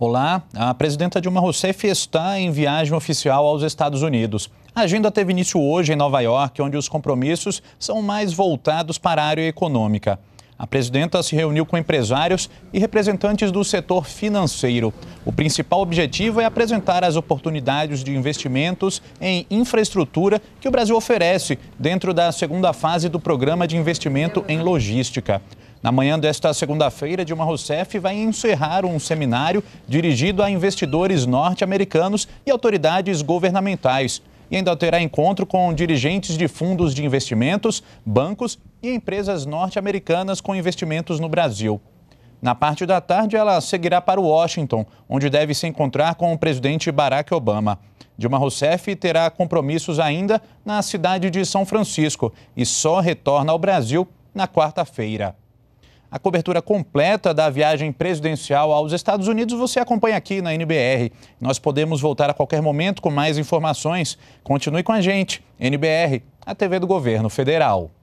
Olá, a presidenta Dilma Rousseff está em viagem oficial aos Estados Unidos. A agenda teve início hoje em Nova York, onde os compromissos são mais voltados para a área econômica. A presidenta se reuniu com empresários e representantes do setor financeiro. O principal objetivo é apresentar as oportunidades de investimentos em infraestrutura que o Brasil oferece dentro da segunda fase do Programa de Investimento em Logística. Na manhã desta segunda-feira, Dilma Rousseff vai encerrar um seminário dirigido a investidores norte-americanos e autoridades governamentais. E ainda terá encontro com dirigentes de fundos de investimentos, bancos e empresas norte-americanas com investimentos no Brasil. Na parte da tarde, ela seguirá para Washington, onde deve se encontrar com o presidente Barack Obama. Dilma Rousseff terá compromissos ainda na cidade de São Francisco e só retorna ao Brasil na quarta-feira. A cobertura completa da viagem presidencial aos Estados Unidos você acompanha aqui na NBR. Nós podemos voltar a qualquer momento com mais informações. Continue com a gente, NBR, a TV do Governo Federal.